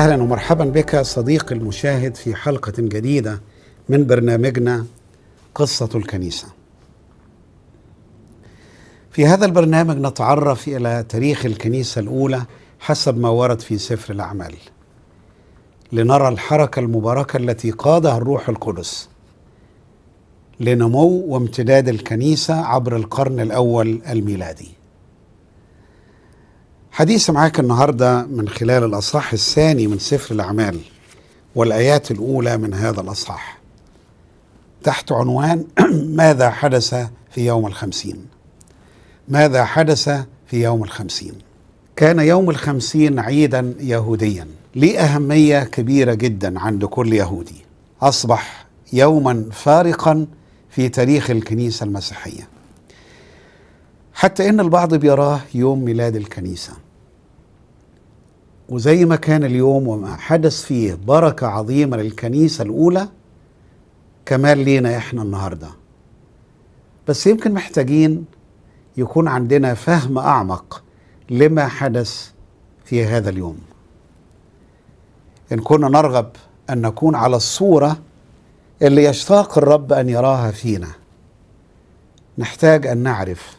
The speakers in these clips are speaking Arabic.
اهلا ومرحبا بك صديقي المشاهد في حلقه جديده من برنامجنا قصه الكنيسه. في هذا البرنامج نتعرف الى تاريخ الكنيسه الاولى حسب ما ورد في سفر الاعمال. لنرى الحركه المباركه التي قادها الروح القدس لنمو وامتداد الكنيسه عبر القرن الاول الميلادي. حديث معاك النهارده من خلال الاصحاح الثاني من سفر الاعمال والايات الاولى من هذا الاصحاح تحت عنوان ماذا حدث في يوم الخمسين ماذا حدث في يوم الخمسين كان يوم الخمسين عيدا يهوديا ليه اهميه كبيره جدا عند كل يهودي اصبح يوما فارقا في تاريخ الكنيسه المسيحيه حتى ان البعض بيراه يوم ميلاد الكنيسه وزي ما كان اليوم وما حدث فيه بركة عظيمة للكنيسة الأولى كمان لينا إحنا النهاردة بس يمكن محتاجين يكون عندنا فهم أعمق لما حدث في هذا اليوم إن كنا نرغب أن نكون على الصورة اللي يشتاق الرب أن يراها فينا نحتاج أن نعرف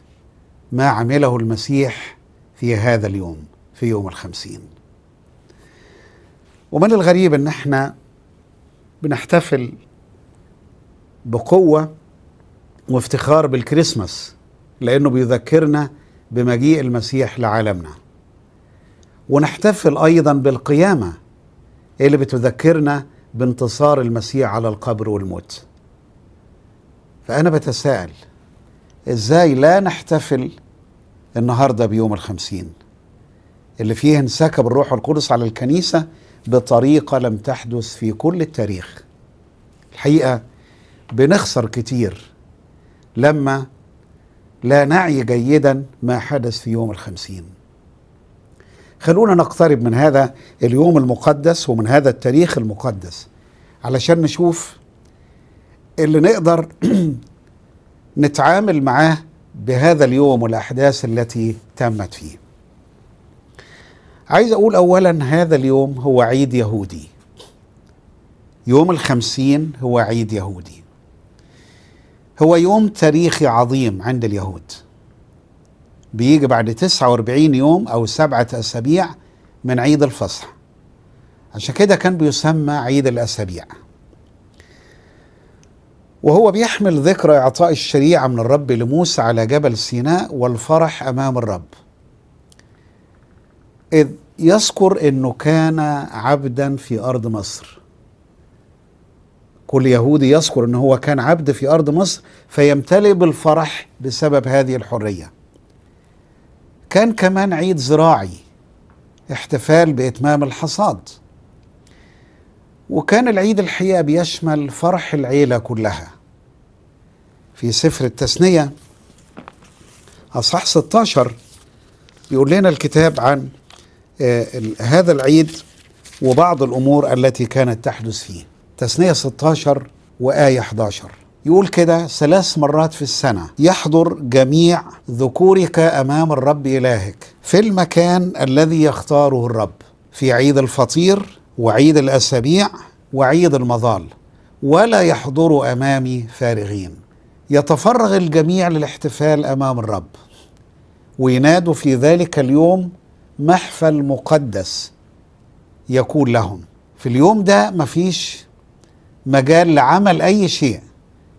ما عمله المسيح في هذا اليوم في يوم الخمسين ومن الغريب ان احنا بنحتفل بقوه وافتخار بالكريسماس لانه بيذكرنا بمجيء المسيح لعالمنا ونحتفل ايضا بالقيامه اللي بتذكرنا بانتصار المسيح على القبر والموت فانا بتساءل ازاي لا نحتفل النهارده بيوم الخمسين اللي فيه انسكب الروح القدس على الكنيسه بطريقه لم تحدث في كل التاريخ الحقيقه بنخسر كتير لما لا نعي جيدا ما حدث في يوم الخمسين خلونا نقترب من هذا اليوم المقدس ومن هذا التاريخ المقدس علشان نشوف اللي نقدر نتعامل معاه بهذا اليوم والاحداث التي تمت فيه عايز أقول أولا هذا اليوم هو عيد يهودي يوم الخمسين هو عيد يهودي هو يوم تاريخي عظيم عند اليهود بيجي بعد تسعة واربعين يوم أو سبعة أسابيع من عيد الفصح عشان كده كان بيسمى عيد الأسابيع وهو بيحمل ذكرى إعطاء الشريعة من الرب لموسى على جبل سيناء والفرح أمام الرب إذ يذكر أنه كان عبدا في أرض مصر كل يهودي يذكر أنه هو كان عبد في أرض مصر فيمتلئ بالفرح بسبب هذه الحرية كان كمان عيد زراعي احتفال بإتمام الحصاد وكان العيد الحقيقة بيشمل فرح العيلة كلها في سفر التثنية أصح 16 يقول لنا الكتاب عن آه، هذا العيد وبعض الأمور التي كانت تحدث فيه تثنية 16 وآية 11 يقول كده ثلاث مرات في السنة يحضر جميع ذكورك أمام الرب إلهك في المكان الذي يختاره الرب في عيد الفطير وعيد الأسابيع وعيد المظال ولا يحضروا أمامي فارغين يتفرغ الجميع للاحتفال أمام الرب وينادوا في ذلك اليوم محفل مقدس يكون لهم في اليوم ده مفيش مجال لعمل أي شيء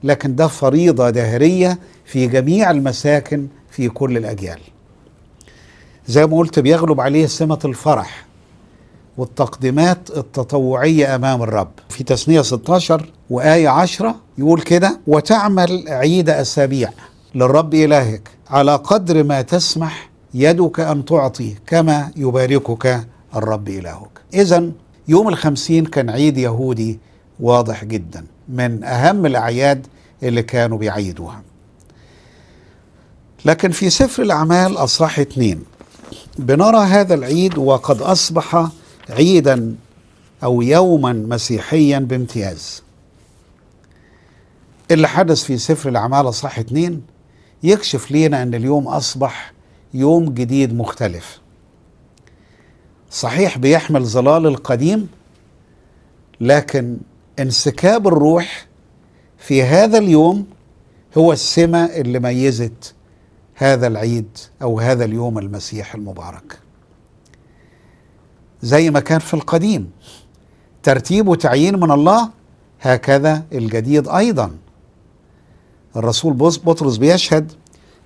لكن ده فريضة دهرية في جميع المساكن في كل الأجيال زي ما قلت بيغلب عليه سمة الفرح والتقديمات التطوعية أمام الرب في تسنية 16 وآية 10 يقول كده وتعمل عيد أسابيع للرب إلهك على قدر ما تسمح يدك أن تعطي كما يباركك الرب إلهك إذا يوم الخمسين كان عيد يهودي واضح جدا من أهم الأعياد اللي كانوا بيعيدوها لكن في سفر الأعمال أصحاح اثنين بنرى هذا العيد وقد أصبح عيدا أو يوما مسيحيا بامتياز اللي حدث في سفر الأعمال أصحاح اثنين يكشف لينا أن اليوم أصبح يوم جديد مختلف صحيح بيحمل ظلال القديم لكن انسكاب الروح في هذا اليوم هو السمة اللي ميزت هذا العيد أو هذا اليوم المسيح المبارك زي ما كان في القديم ترتيب وتعيين من الله هكذا الجديد أيضا الرسول بطرس بيشهد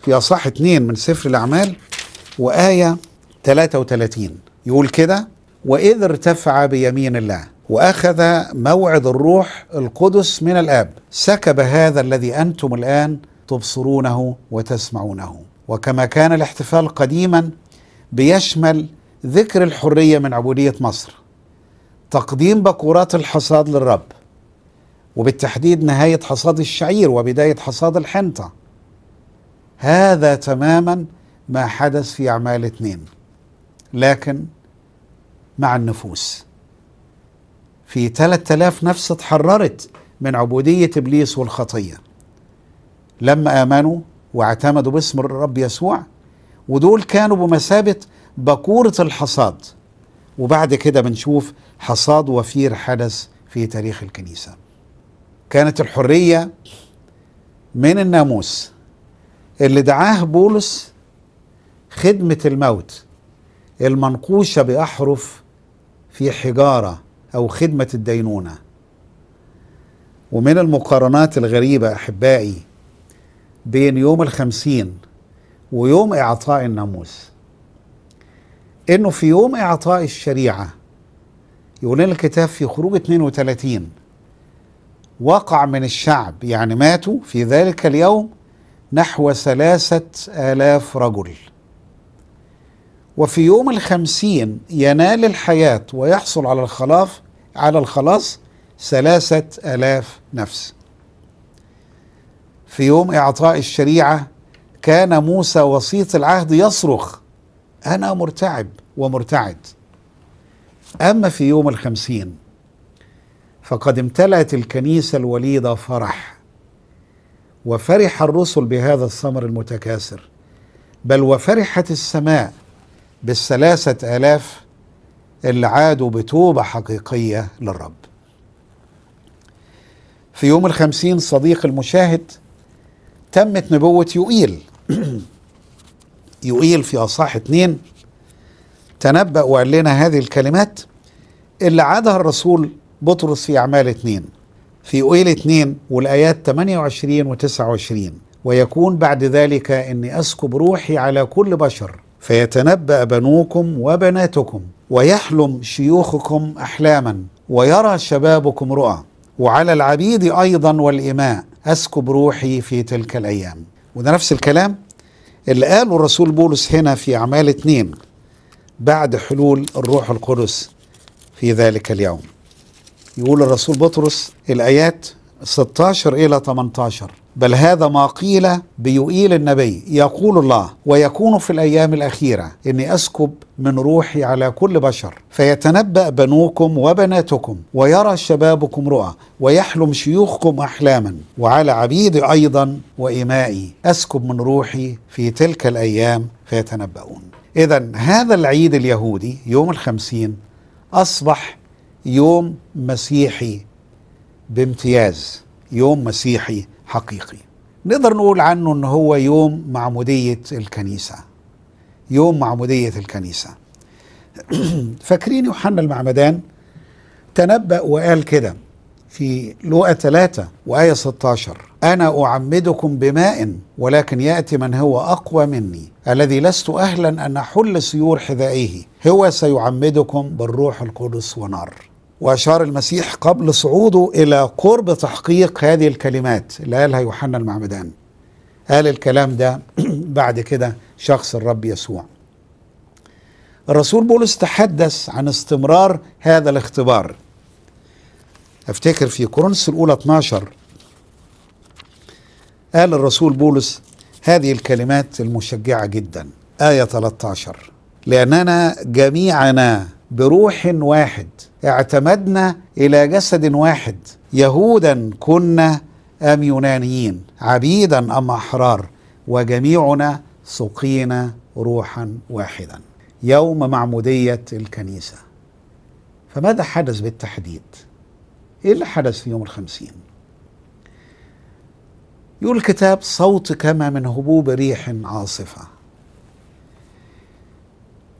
في اصح اثنين من سفر الاعمال وايه 33 يقول كده واذ ارتفع بيمين الله واخذ موعد الروح القدس من الاب سكب هذا الذي انتم الان تبصرونه وتسمعونه وكما كان الاحتفال قديما بيشمل ذكر الحريه من عبوديه مصر تقديم بكورات الحصاد للرب وبالتحديد نهايه حصاد الشعير وبدايه حصاد الحنطه هذا تماما ما حدث في أعمال اثنين لكن مع النفوس في 3000 نفس اتحررت من عبودية إبليس والخطية لما آمنوا واعتمدوا باسم الرب يسوع ودول كانوا بمثابة بكورة الحصاد وبعد كده بنشوف حصاد وفير حدث في تاريخ الكنيسة كانت الحرية من الناموس اللي دعاه بولس خدمة الموت المنقوشة بأحرف في حجارة أو خدمة الدينونة ومن المقارنات الغريبة أحبائي بين يوم الخمسين ويوم إعطاء الناموس إنه في يوم إعطاء الشريعة يقول لنا الكتاب في خروج 32 وقع من الشعب يعني ماتوا في ذلك اليوم نحو ثلاثة آلاف رجل وفي يوم الخمسين ينال الحياة ويحصل على الخلاف على الخلاص ثلاثة آلاف نفس في يوم إعطاء الشريعة كان موسى وسيط العهد يصرخ أنا مرتعب ومرتعد أما في يوم الخمسين فقد امتلأت الكنيسة الوليدة فرح وفرح الرسل بهذا الثمر المتكاثر بل وفرحت السماء بالثلاثة آلاف اللي عادوا بتوبة حقيقية للرب في يوم الخمسين صديق المشاهد تمت نبوة يوئيل يوئيل في أصحاح اثنين تنبأ وقال لنا هذه الكلمات اللي عادها الرسول بطرس في أعمال اثنين في أويل 2 والآيات 28 و 29 ويكون بعد ذلك إني أسكب روحي على كل بشر فيتنبأ بنوكم وبناتكم ويحلم شيوخكم أحلاما ويرى شبابكم رؤى وعلى العبيد أيضا والإماء أسكب روحي في تلك الأيام وده نفس الكلام اللي قاله الرسول بولس هنا في أعمال اتنين بعد حلول الروح القدس في ذلك اليوم يقول الرسول بطرس الآيات 16 إلى 18 بل هذا ما قيل بيؤيل النبي يقول الله ويكون في الأيام الأخيرة إني أسكب من روحي على كل بشر فيتنبأ بنوكم وبناتكم ويرى شبابكم رؤى ويحلم شيوخكم أحلاما وعلى عبيدي أيضا وإمائي أسكب من روحي في تلك الأيام فيتنبؤون إذا هذا العيد اليهودي يوم الخمسين أصبح يوم مسيحي بامتياز يوم مسيحي حقيقي نقدر نقول عنه ان هو يوم معموديه الكنيسه يوم معموديه الكنيسه فاكرين يوحنا المعمدان تنبأ وقال كده في لوقا 3 وآية 16 أنا أعمدكم بماء ولكن يأتي من هو أقوى مني الذي لست أهلا أن أحل سيور حذائه هو سيعمدكم بالروح القدس ونار وأشار المسيح قبل صعوده إلى قرب تحقيق هذه الكلمات اللي قالها يوحنا المعمدان قال الكلام ده بعد كده شخص الرب يسوع الرسول بولس تحدث عن استمرار هذا الاختبار افتكر في كورنثوس الاولى 12 قال الرسول بولس هذه الكلمات المشجعه جدا ايه 13 لاننا جميعنا بروح واحد اعتمدنا الى جسد واحد يهودا كنا ام يونانيين عبيدا ام احرار وجميعنا سقينا روحا واحدا يوم معموديه الكنيسه فماذا حدث بالتحديد ايه اللي حدث في يوم الخمسين يقول الكتاب صوت كما من هبوب ريح عاصفه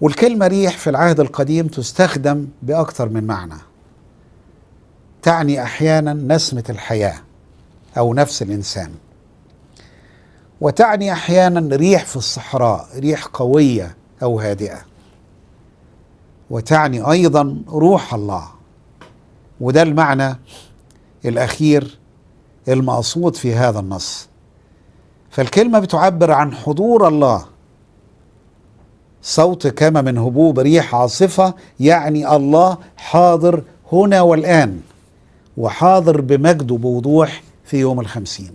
والكلمة ريح في العهد القديم تستخدم بأكثر من معنى تعني أحيانا نسمة الحياة أو نفس الإنسان وتعني أحيانا ريح في الصحراء ريح قوية أو هادئة وتعني أيضا روح الله وده المعنى الأخير المقصود في هذا النص فالكلمة بتعبر عن حضور الله صوت كما من هبوب ريح عاصفة يعني الله حاضر هنا والآن وحاضر بمجده بوضوح في يوم الخمسين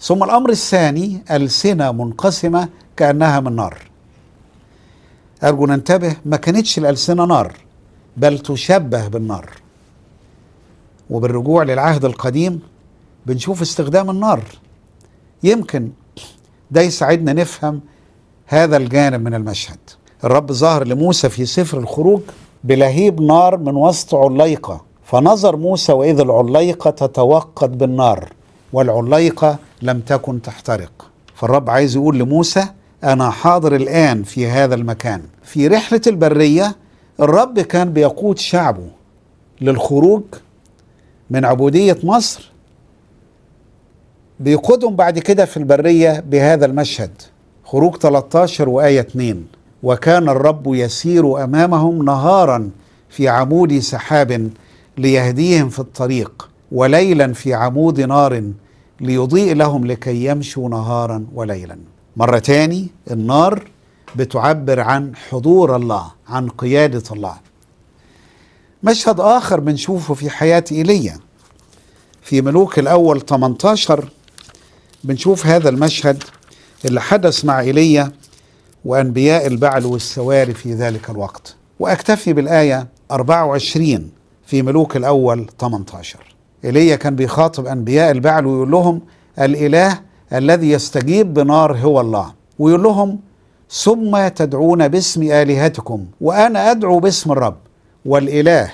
ثم الأمر الثاني ألسنة منقسمة كأنها من نار أرجو ننتبه ما كانتش الألسنة نار بل تشبه بالنار وبالرجوع للعهد القديم بنشوف استخدام النار يمكن ده يساعدنا نفهم هذا الجانب من المشهد الرب ظهر لموسى في سفر الخروج بلهيب نار من وسط عليقة فنظر موسى وإذ العليقة تتوقد بالنار والعليقة لم تكن تحترق فالرب عايز يقول لموسى أنا حاضر الآن في هذا المكان في رحلة البرية الرب كان بيقود شعبه للخروج من عبودية مصر بيقودهم بعد كده في البرية بهذا المشهد خروج 13 وآية 2 وكان الرب يسير أمامهم نهارا في عمود سحاب ليهديهم في الطريق وليلا في عمود نار ليضيء لهم لكي يمشوا نهارا وليلا مرة تاني النار بتعبر عن حضور الله عن قيادة الله مشهد آخر بنشوفه في حياة إيليا في ملوك الأول 18 بنشوف هذا المشهد اللي حدث مع ايليا وانبياء البعل والسواري في ذلك الوقت واكتفي بالايه 24 في ملوك الاول 18 ايليا كان بيخاطب انبياء البعل ويقول لهم الاله الذي يستجيب بنار هو الله ويقول لهم ثم تدعون باسم الهتكم وانا ادعو باسم الرب والاله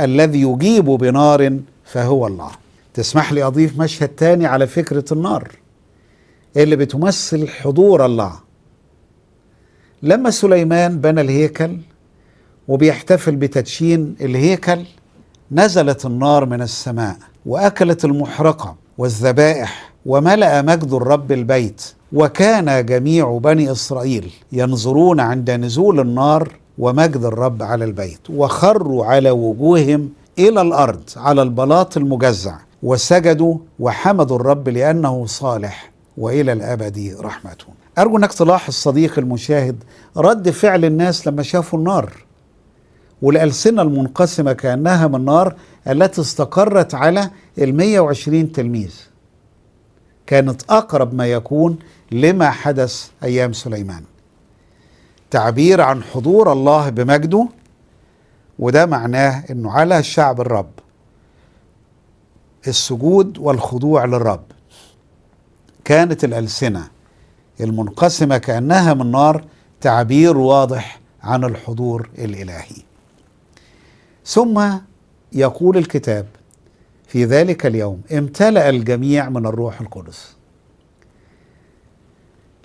الذي يجيب بنار فهو الله تسمح لي اضيف مشهد تاني على فكره النار اللي بتمثل حضور الله لما سليمان بنى الهيكل وبيحتفل بتدشين الهيكل نزلت النار من السماء واكلت المحرقه والذبائح وملا مجد الرب البيت وكان جميع بني اسرائيل ينظرون عند نزول النار ومجد الرب على البيت وخروا على وجوههم الى الارض على البلاط المجزع وسجدوا وحمدوا الرب لانه صالح والى الابد رحمته. ارجو انك تلاحظ صديقي المشاهد رد فعل الناس لما شافوا النار والالسنه المنقسمه كانها من النار التي استقرت على ال 120 تلميذ. كانت اقرب ما يكون لما حدث ايام سليمان. تعبير عن حضور الله بمجده وده معناه انه على شعب الرب السجود والخضوع للرب كانت الألسنة المنقسمة كأنها من نار تعبير واضح عن الحضور الإلهي ثم يقول الكتاب في ذلك اليوم امتلأ الجميع من الروح القدس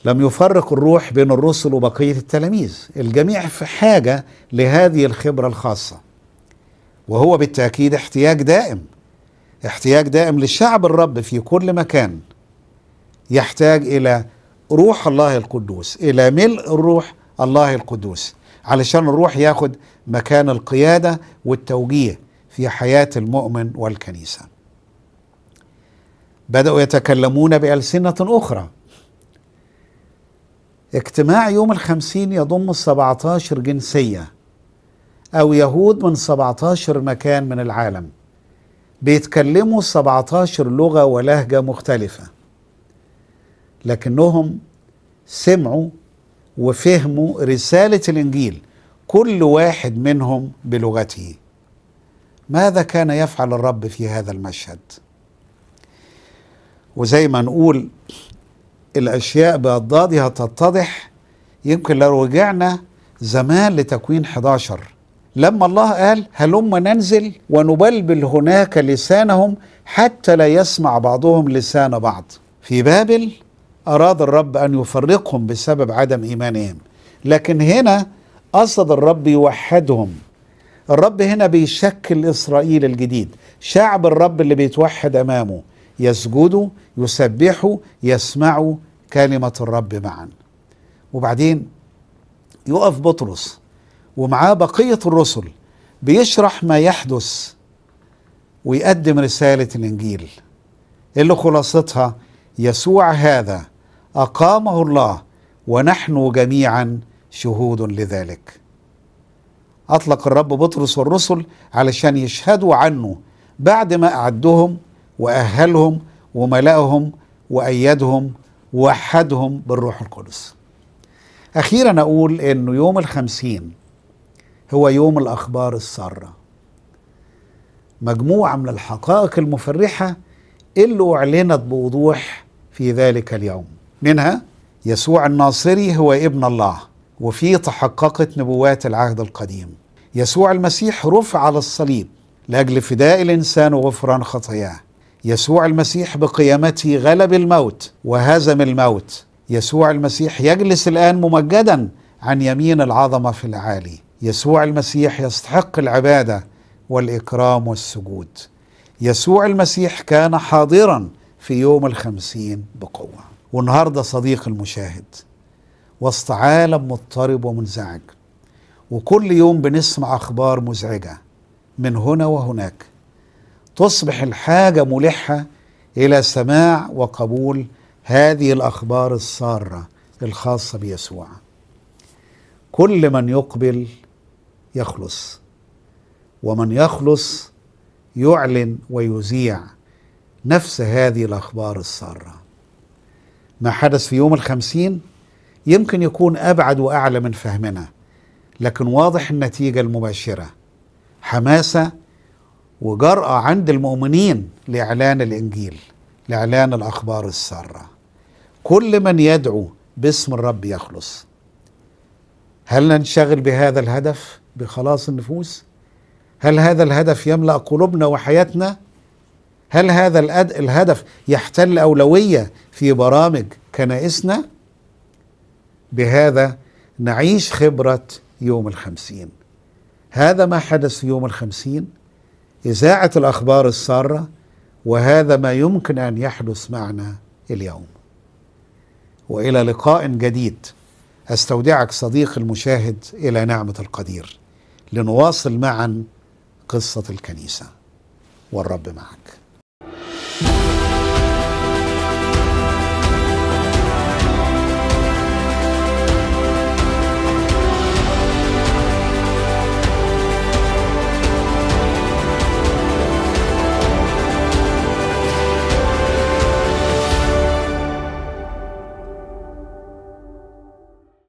لم يفرق الروح بين الرسل وبقية التلاميذ الجميع في حاجة لهذه الخبرة الخاصة وهو بالتأكيد احتياج دائم احتياج دائم لشعب الرب في كل مكان يحتاج إلى روح الله القدوس إلى ملء الروح الله القدوس علشان الروح ياخد مكان القيادة والتوجيه في حياة المؤمن والكنيسة بدأوا يتكلمون بألسنة أخرى اجتماع يوم الخمسين يضم السبعتاشر جنسية أو يهود من سبعتاشر مكان من العالم بيتكلموا سبعتاشر لغة ولهجة مختلفة لكنهم سمعوا وفهموا رسالة الإنجيل كل واحد منهم بلغته ماذا كان يفعل الرب في هذا المشهد وزي ما نقول الأشياء بأضدادها تتضح يمكن لو رجعنا زمان لتكوين 11 لما الله قال هلم ننزل ونبلبل هناك لسانهم حتى لا يسمع بعضهم لسان بعض في بابل أراد الرب أن يفرقهم بسبب عدم إيمانهم لكن هنا قصد الرب يوحدهم الرب هنا بيشكل إسرائيل الجديد شعب الرب اللي بيتوحد أمامه يسجدوا يسبحوا يسمعوا كلمة الرب معا وبعدين يقف بطرس ومعاه بقية الرسل بيشرح ما يحدث ويقدم رسالة الإنجيل اللي خلاصتها يسوع هذا اقامه الله ونحن جميعا شهود لذلك اطلق الرب بطرس والرسل علشان يشهدوا عنه بعد ما اعدهم واهلهم وملأهم وايدهم ووحدهم بالروح القدس اخيرا اقول انه يوم الخمسين هو يوم الاخبار الساره مجموعه من الحقائق المفرحه اللي اعلنت بوضوح في ذلك اليوم منها يسوع الناصري هو ابن الله وفيه تحققت نبوات العهد القديم يسوع المسيح رفع على الصليب لاجل فداء الانسان وغفران خطاياه يسوع المسيح بقيامته غلب الموت وهزم الموت يسوع المسيح يجلس الان ممجدا عن يمين العظمه في العالي يسوع المسيح يستحق العباده والاكرام والسجود يسوع المسيح كان حاضرا في يوم الخمسين بقوه والنهارده صديق المشاهد وسط عالم مضطرب ومنزعج وكل يوم بنسمع اخبار مزعجه من هنا وهناك تصبح الحاجه ملحه الى سماع وقبول هذه الاخبار الساره الخاصه بيسوع كل من يقبل يخلص ومن يخلص يعلن ويذيع نفس هذه الاخبار الساره ما حدث في يوم الخمسين يمكن يكون أبعد وأعلى من فهمنا لكن واضح النتيجة المباشرة حماسة وجرأة عند المؤمنين لإعلان الإنجيل لإعلان الأخبار السارة كل من يدعو باسم الرب يخلص هل ننشغل بهذا الهدف بخلاص النفوس هل هذا الهدف يملا قلوبنا وحياتنا هل هذا الهدف يحتل اولويه في برامج كنائسنا بهذا نعيش خبرة يوم الخمسين هذا ما حدث في يوم الخمسين إذاعة الأخبار السارة وهذا ما يمكن أن يحدث معنا اليوم وإلى لقاء جديد أستودعك صديق المشاهد إلى نعمة القدير لنواصل معا قصة الكنيسة والرب معك